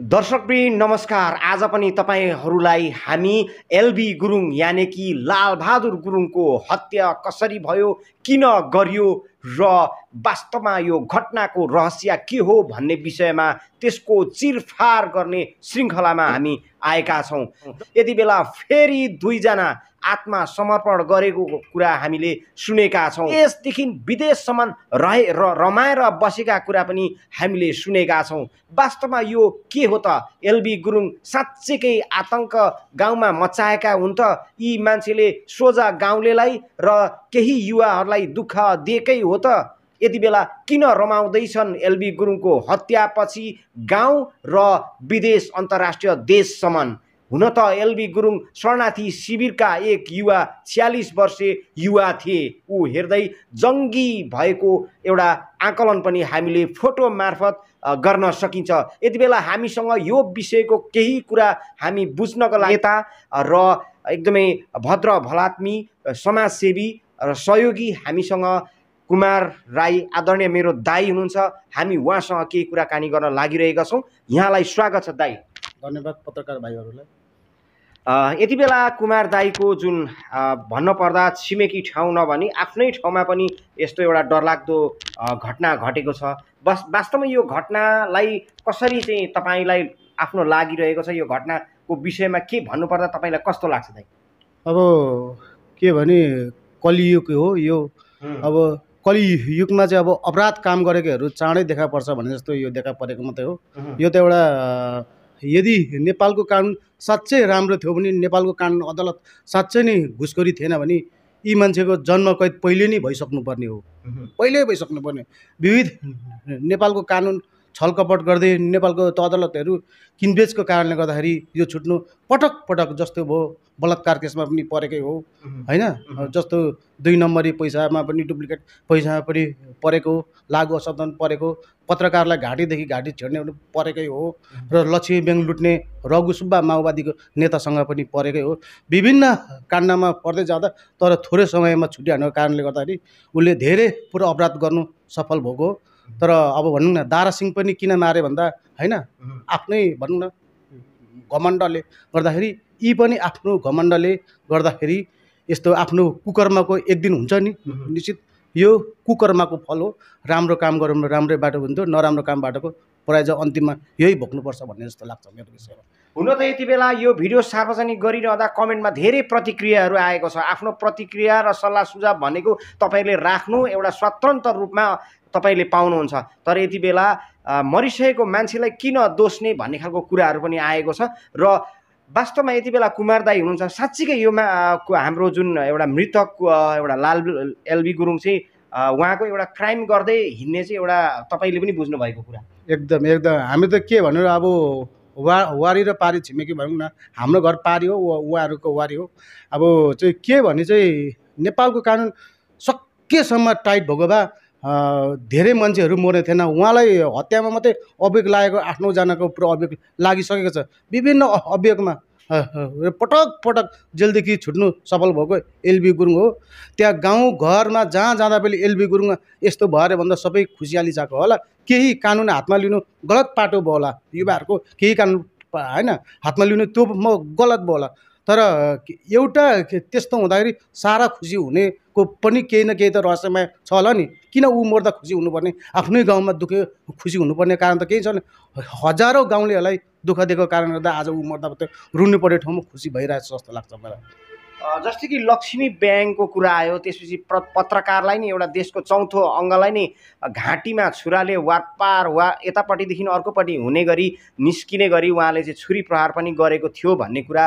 दर्शकवृन्द नमस्कार आज पनि तपाईँहरूलाई हामी एलबी गुरुङ यानि कि लालबहादुर गुरुङको हत्या कसरी भयो किन गरियो र वास्तवमा यो घटनाको रहस्य के हो भन्ने विषयमा त्यसको चिरफार गर्ने श्रृङ्खलामा हामी आएका छौँ यति बेला फेरि दुईजना आत्मा समर्पण गरेको कुरा हामीले सुनेका छौँ यसदेखि विदेशसम्म रहे र रमाएर बसेका कुरा पनि हामीले सुनेका छौँ वास्तवमा यो के हो त एलबी गुरुङ साँच्चैकै आतङ्क गाउँमा मचाएका हुन् त यी मान्छेले सोझा गाउँलेलाई र केही युवाहरूलाई दुःख दिएकै हो त यति बेला किन रमाउँदैछन् एलबी गुरुङको हत्यापछि गाउँ र विदेश अन्तर्राष्ट्रिय देशसम्म हुन त एलबी गुरुङ शरणार्थी शिविरका एक युवा छ्यालिस वर्षे युवा थिए ऊ हेर्दै जङ्गी भएको एउटा आकलन पनि हामीले फोटो मार्फत गर्न सकिन्छ यति बेला हामीसँग यो विषयको केही कुरा हामी बुझ्नको लागि यता र एकदमै भद्र भलात्मी समाजसेवी र सहयोगी हामीसँग कुमार राई आदरणीय मेरो दाई हुनुहुन्छ हामी उहाँसँग केही कुराकानी गर्न लागिरहेका छौँ यहाँलाई स्वागत छ दाई धन्यवाद पत्रकार भाइहरूलाई यति बेला कुमार दाईको जुन भन्नपर्दा छिमेकी ठाउँ नभनी आफ्नै ठाउँमा पनि यस्तो एउटा डरलाग्दो घटना घटेको छ बस वास्तवमा यो घटनालाई कसरी चाहिँ तपाईँलाई आफ्नो लागिरहेको छ यो घटनाको विषयमा के भन्नुपर्दा तपाईँलाई कस्तो लाग्छ दाइ अब के भने कलियुग हो यो अब कलियुगमा चाहिँ अब अपराध काम गरेकोहरू चाँडै देखा पर्छ भने जस्तो यो देखा परेको मात्रै हो यो त एउटा यदि नेपालको कानुन साँच्चै राम्रो थियो भने नेपालको कानुन अदालत साँच्चै नै घुसखोरी थिएन भने यी मान्छेको जन्म कैद पहिले नै भइसक्नुपर्ने हो पहिल्यै भइसक्नुपर्ने विविध नेपालको कानुन छलकपट गर्दै नेपालको अदालतहरू किनबेचको कारणले गर्दाखेरि यो छुट्नु पटक पटक जस्तो भयो बलात्कार केसमा पनि परेकै हो होइन जस्तो दुई नम्बरी पैसामा पनि डुप्लिकेट पैसामा पनि परेको लागु असावधान परेको पत्रकारलाई घाँटीदेखि घाँटी छेड्ने पनि परेकै हो र लक्ष्मी ब्याङ्क लुट्ने रघु सुब्बा माओवादीको नेतासँग पनि परेकै हो विभिन्न काण्डमा पर्दै जाँदा तर थोरै समयमा हानेको कारणले गर्दाखेरि उसले धेरै पुरा अपराध गर्नु सफल भएको तर अब भनौँ न दारासिंह पनि किन मारे भन्दा होइन आफ्नै भनौँ न घमण्डले गर्दाखेरि यी पनि आफ्नो घमण्डले गर्दाखेरि यस्तो आफ्नो कुकर्मको एक दिन हुन्छ नि निश्चित यो कुकर्माको फल हो राम्रो काम गरौँ भने राम्रै बाटो हुन्थ्यो नराम्रो बाटोको प्रायः अन्तिममा यही भोग्नुपर्छ भन्ने जस्तो लाग्छ मेरो विषयमा हुन त यति बेला यो भिडियो सार्वजनिक गरिरहँदा कमेन्टमा धेरै प्रतिक्रियाहरू आएको छ आफ्नो प्रतिक्रिया र सल्लाह सुझाव भनेको तपाईँले राख्नु एउटा स्वतन्त्र रूपमा तपाईँले पाउनुहुन्छ तर यति बेला मरिसकेको मान्छेलाई किन दोष्ने भन्ने खालको कुराहरू पनि आएको छ र वास्तवमा यति बेला कुमार दाई हुनुहुन्छ साँच्चीकै योमा हाम्रो जुन एउटा मृतक एउटा लाल एलबी गुरुङ चाहिँ उहाँको एउटा क्राइम गर्दै हिँड्ने चाहिँ एउटा तपाईँले पनि बुझ्नुभएको कुरा एकदम एकदम हामी त के भनेर अब वा वारी र पारी छिमेकी भनौँ न हाम्रो घर पारी हो उहाँहरूको वारी हो अब चाहिँ के भने चाहिँ नेपालको कानुन सकेसम्म टाइट भएको भए धेरै मान्छेहरू मर्ने थिएन उहाँलाई हत्यामा मात्रै अभियोग लागेको आठ नौजनाको पुरा अभियोग लागिसकेको छ विभिन्न अभियोगमा पटक पटक जेलदेखि छुट्नु सफल भएको एलबी गुरुङ हो त्यहाँ गाउँ घरमा जहाँ जाँदा पनि एलबी गुरुङ यस्तो भयो अरे भन्दा सबै खुसियाली जाएको होला केही कानुन हातमा लिनु गलत पाटो भयो होला युवाहरूको केही कानुन होइन हातमा लिनु त्यो म गलत भयो होला तर एउटा त्यस्तो हुँदाखेरि सारा खुसी हुनेको पनि केही न केही त रहस्यमय छ होला नि किन ऊ मर्दा खुसी हुनुपर्ने आफ्नै गाउँमा दुःख खुसी हुनुपर्ने कारण त केही छ नि हजारौँ गाउँलेहरूलाई दुःख दिएको कारणले गर्दा आज ऊ मर्दा त रुनु पर्ने ठाउँमा खुसी भइरहेछ जस्तो लाग्छ मलाई जस्तै कि लक्ष्मी ब्याङ्कको कुरा आयो त्यसपछि प्र पत्रकारलाई नि एउटा देशको चौथो अङ्गलाई नै घाँटीमा छुराले वारपार वा यतापट्टिदेखि अर्कोपट्टि हुने गरी निस्किने गरी उहाँले चाहिँ छुरी प्रहार पनि गरेको थियो भन्ने कुरा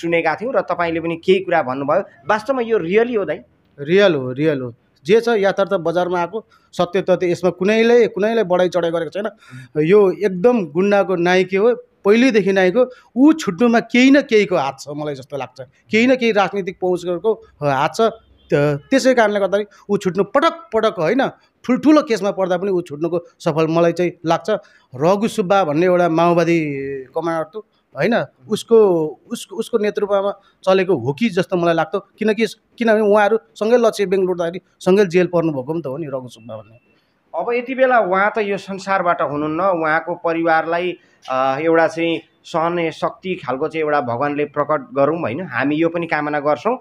सुनेका थियौँ र तपाईँले पनि केही कुरा भन्नुभयो वास्तवमा यो रियली हो दाइ रियल हो रियल हो जे छ यथार्थ बजारमा आएको सत्य तथ्य यसमा कुनैले कुनैले बढाइ चढाइ गरेको छैन यो एकदम गुन्डाको नाइके हो पहिल्यैदेखि आएको ऊ छुट्नुमा केही न केहीको हात छ मलाई जस्तो लाग्छ केही न केही राजनीतिक पहुँचको हात छ त्यसै कारणले गर्दाखेरि ऊ छुट्नु पटक पटक होइन ठुल्ठुलो केसमा पर्दा पनि ऊ छुट्नुको सफल मलाई चाहिँ लाग्छ रघु सुब्बा भन्ने एउटा माओवादी कमान्डर होइन उसको उसको उसको नेतृत्वमा चलेको हो कि जस्तो मलाई लाग्थ्यो किनकि किनभने उहाँहरू सँगै लक्ष्य बेङ्गलोर सँगै जेल पर्नुभएको पनि त हो नि रघु सुब्बा भन्ने अब यति बेला उहाँ त यो संसारबाट हुनुहुन्न उहाँको परिवारलाई एउटा चाहिँ सहने शक्ति खालको चाहिँ एउटा भगवान्ले प्रकट गरौँ होइन हामी यो पनि कामना गर्छौँ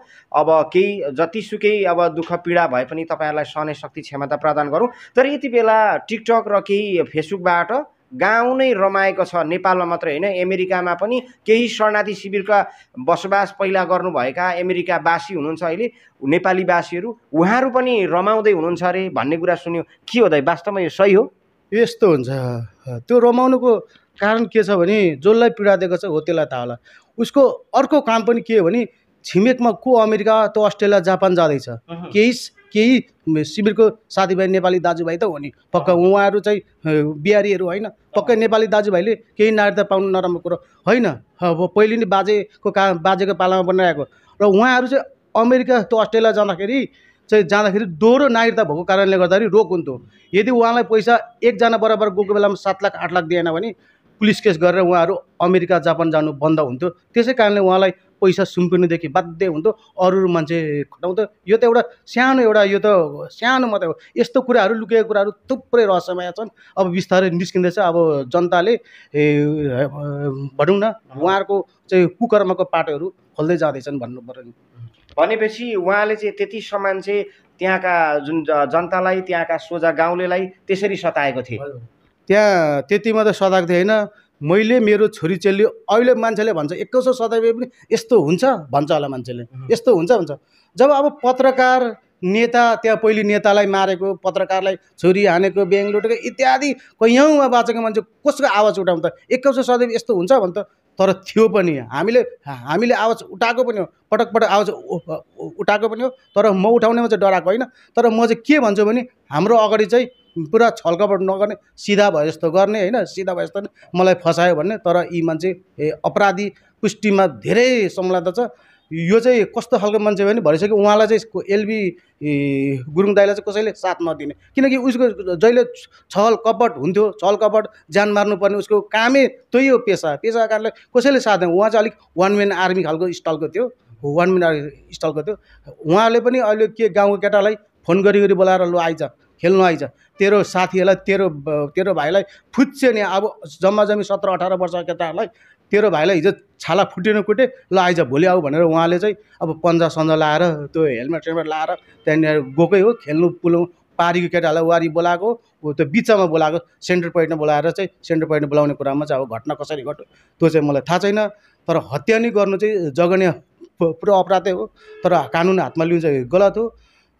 अब केही जतिसुकै अब दुःख पीडा भए पनि तपाईँहरूलाई सहने शक्ति क्षमता प्रदान गरौँ तर यति बेला टिकटक र केही फेसबुकबाट गाउँ नै रमाएको छ नेपालमा मात्रै होइन अमेरिकामा पनि केही शरणार्थी शिविरका बसोबास पहिला गर्नुभएका अमेरिकावासी हुनुहुन्छ अहिले नेपालीवासीहरू उहाँहरू पनि रमाउँदै हुनुहुन्छ अरे भन्ने कुरा सुन्यो के हो दाइ वास्तवमा यो सही हो यस्तो हुन्छ त्यो रमाउनुको कारण के छ भने जसलाई पीडा दिएको छ हो त्यसलाई थाहा होला उसको अर्को काम पनि के हो भने छिमेकमा को अमेरिका त अस्ट्रेलिया जापान जाँदैछ केही केही शिविरको साथीभाइ नेपाली दाजुभाइ त हो नि पक्का उहाँहरू चाहिँ बिहारीहरू होइन पक्कै नेपाली दाजुभाइले केही नागरिकता पाउनु नराम्रो कुरो होइन अब पहिले नै बाजेको का बाजेको पालामा बनाएको र उहाँहरू चाहिँ अमेरिका त्यो अस्ट्रेलिया जाँदाखेरि चाहिँ जाँदाखेरि दोहोरो नागरिकता भएको कारणले गर्दाखेरि रोक हुन्थ्यो यदि उहाँलाई पैसा एकजना बराबर गएको बेलामा सात लाख आठ लाख दिएन भने पुलिस केस गरेर उहाँहरू अमेरिका जापान जानु बन्द हुन्थ्यो त्यसै कारणले उहाँलाई पैसा सुम्पिनुदेखि बाध्य हुन्थ्यो अरू मान्छे खटाउँथ्यो यो त एउटा सानो एउटा यो त सानो मात्रै हो यस्तो कुराहरू लुकेको कुराहरू थुप्रै रहस्यमय छन् अब बिस्तारै निस्किँदैछ अब जनताले भनौँ न उहाँहरूको चाहिँ कुकर्मको पाटोहरू खोल्दै जाँदैछन् भन्नु पऱ्यो नि भनेपछि उहाँले चाहिँ त्यति सामान चाहिँ त्यहाँका जुन जनतालाई त्यहाँका सोझा गाउँलेलाई त्यसरी सताएको थिए त्यहाँ त्यतिमा त सताएको थिएँ होइन मैले मेरो छोरी चेली अहिले मान्छेले भन्छ सौ शताब्दी पनि यस्तो हुन्छ भन्छ होला मान्छेले यस्तो हुन्छ भन्छ जब अब पत्रकार नेता त्यहाँ पहिले नेतालाई मारेको पत्रकारलाई छोरी हानेको ब्याङ लुटेको इत्यादि कैयौँमा बाँचेको मान्छे कसको आवाज उठाउँ त सौ सदैव यस्तो हुन्छ भन्छ तर थियो पनि हामीले हामीले आवाज उठाएको पनि हो पटक पटक आवाज उठाएको पनि हो तर म उठाउनेमा चाहिँ डराएको होइन तर म चाहिँ के भन्छु भने हाम्रो अगाडि चाहिँ पुरा छलकपट नगर्ने सिधा भए जस्तो गर्ने होइन सिधा भए जस्तो मलाई फसायो भन्ने तर यी मान्छे अपराधी पुष्टिमा धेरै संलग्न छ यो चाहिँ कस्तो खालको मान्छे भने भनिसक्यो उहाँलाई चाहिँ एलबी गुरुङ दाईलाई चाहिँ कसैले साथ नदिने किनकि उसको जहिले छल कपट हुन्थ्यो छल कपट ज्यान मार्नुपर्ने उसको कामै त्यही हो पेसा पेसा कारणले कसैले साथ उहाँ चाहिँ अलिक वान मेन आर्मी खालको स्टलको थियो वान मेन आर्मी स्टलको थियो उहाँले पनि अहिले के गाउँको केटालाई फोन गरी गरी बोलाएर लो आइज खेल्नु आइज तेरो साथीहरूलाई तेरो तेरो भाइलाई फुच्चे नि अब जम्मा जम्मी सत्र अठार वर्ष केटाहरूलाई तेरो भाइलाई हिजो छाला फुटेन कुटे ल आइज भोलि आऊ भनेर उहाँले चाहिँ अब पन्जा सन्जा लाएर त्यो हेलमेट सेलमेट लाएर त्यहाँनिर गएकै हो खेल्नु पुलाउँ पारीको केटाहरूलाई वारी बोलाएको ऊ त्यो बिचमा बोलाएको सेन्टर पोइन्टमा बोलाएर चाहिँ सेन्टर पोइन्टमा बोलाउने कुरामा चाहिँ अब घटना कसरी घट्यो त्यो चाहिँ मलाई थाहा छैन तर हत्या नै गर्नु चाहिँ जगन्य पुरो अपराधै हो तर कानुन हातमा लिनु चाहिँ गलत हो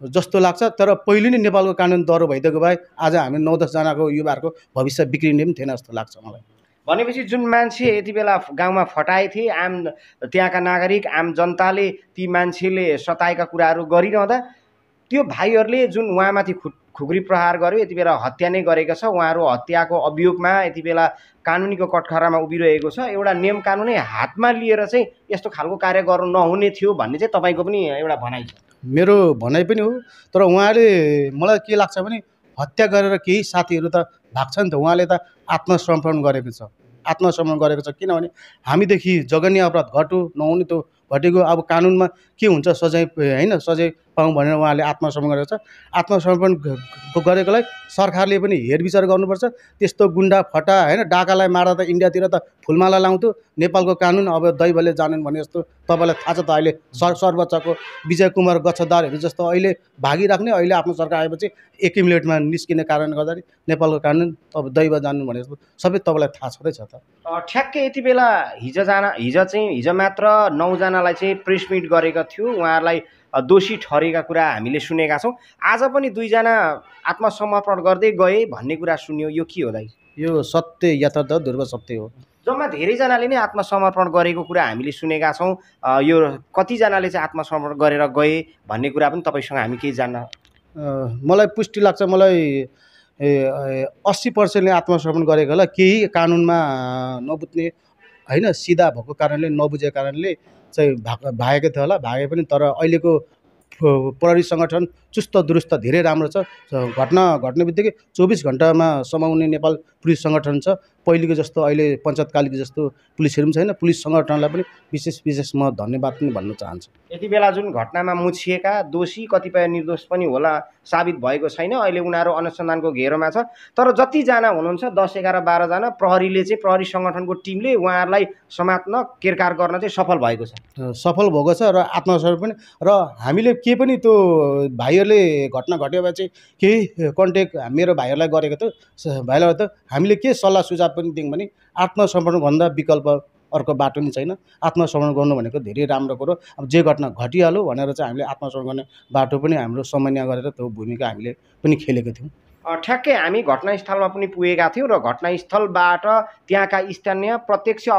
जस्तो लाग्छ तर पहिले नै नेपालको कानुन दह्रो भइदिएको भए आज हामी नौ दसजनाको युवाहरूको भविष्य बिग्रिने पनि थिएन जस्तो लाग्छ मलाई भनेपछि जुन मान्छे यति बेला गाउँमा फटाए थिए आम त्यहाँका नागरिक आम जनताले ती मान्छेले सताएका कुराहरू गरिरहँदा त्यो भाइहरूले जुन उहाँमाथि खुट खुकुरी प्रहार गर्यो यति बेला हत्या नै गरेको छ उहाँहरू हत्याको अभियोगमा यति बेला कानुनीको कटखरामा उभिरहेको छ एउटा नियम कानुनै हातमा लिएर चाहिँ यस्तो खालको कार्य गर्नु नहुने थियो भन्ने चाहिँ तपाईँको पनि एउटा भनाइ छ मेरो भनाइ पनि हो तर उहाँले मलाई के लाग्छ भने हत्या गरेर केही साथीहरू त भाग्छ नि त उहाँले त आत्मसमर्पण गरेको छ आत्मसमर्पण गरेको छ किनभने हामीदेखि जगन्य अपराध घट्यो नहुने त्यो घटेको अब कानुनमा के हुन्छ सजाय होइन सजाय पाऊँ भनेर उहाँले आत्मसमर्पण गरेको छ आत्मसमर्पण गरेकोलाई सरकारले पनि हेरविचार गर्नुपर्छ त्यस्तो गुन्डा फटा होइन डाकालाई मार्दा त इन्डियातिर त फुलमाला लाउँथ्यो नेपालको कानुन अब दैवले जानेन् भने जस्तो तपाईँलाई थाहा छ त अहिले सर सर्वोच्चको विजय कुमार गच्छदारहरू जस्तो अहिले भागिराख्ने अहिले आफ्नो सरकार आएपछि मिनटमा निस्किने कारणले गर्दाखेरि नेपालको कानुन अब दैव जानु भने जस्तो सबै तपाईँलाई थाहा छँदैछ त ठ्याक्कै यति बेला हिजो जान हिजो चाहिँ हिजो मात्र नौजनालाई चाहिँ प्रेस गरेको थियो उहाँहरूलाई दोषी ठहरेका कुरा हामीले सुनेका छौँ आज पनि दुईजना आत्मसमर्पण गर्दै गए भन्ने कुरा सुन्यो यो के हो दाइ यो सत्य यथार्थ दुर्व सत्य हो जम्मा धेरैजनाले नै आत्मसमर्पण गरेको कुरा हामीले सुनेका छौँ यो कतिजनाले चाहिँ आत्मसमर्पण गरेर गए भन्ने कुरा पनि तपाईँसँग हामी केही जान्न मलाई पुष्टि लाग्छ मलाई ए अस्सी पर्सेन्टले आत्मसमर्पण गरेको होला केही कानुनमा नबुझ्ने होइन सिधा भएको कारणले नबुझेको कारणले चाहिँ भा भागेको थियो होला भागे पनि तर अहिलेको प्रहरी सङ्गठन चुस्त दुरुस्त धेरै राम्रो छ घटना घट्ने बित्तिकै चौबिस घन्टामा समाउने नेपाल पुलिस सङ्गठन छ पहिलेको जस्तो अहिले पञ्चायतकालीको जस्तो पुलिसहरू पनि छैन पुलिस सङ्गठनलाई पनि विशेष विशेष म धन्यवाद पनि भन्न चाहन्छु यति बेला जुन घटनामा मुछिएका दोषी कतिपय निर्दोष पनि होला साबित भएको छैन अहिले उनीहरू अनुसन्धानको घेरोमा छ तर जतिजना हुनुहुन्छ दस एघार बाह्रजना प्रहरीले चाहिँ प्रहरी सङ्गठनको टिमले उहाँहरूलाई समात्न केरकार गर्न चाहिँ सफल भएको छ सफल भएको छ र आत्मसर पनि र हामीले के पनि त्यो भाइहरूले घटना घट्यो भने चाहिँ केही कन्ट्याक्ट मेरो भाइहरूलाई गरेको त भाइलाई त हामीले के सल्लाह सुझाव पनि दियौँ भने भन्दा विकल्प अर्को बाटो नि छैन आत्मसमर्पण गर्नु भनेको धेरै राम्रो कुरो अब जे घटना घटिहाल्यो भनेर चाहिँ हामीले आत्मसमर्पण गर्ने बाटो पनि हाम्रो समन्वय गरेर त्यो भूमिका हामीले पनि खेलेको थियौँ ठ्याक्कै हामी घटनास्थलमा पनि पुगेका थियौँ र घटनास्थलबाट त्यहाँका स्थानीय प्रत्यक्ष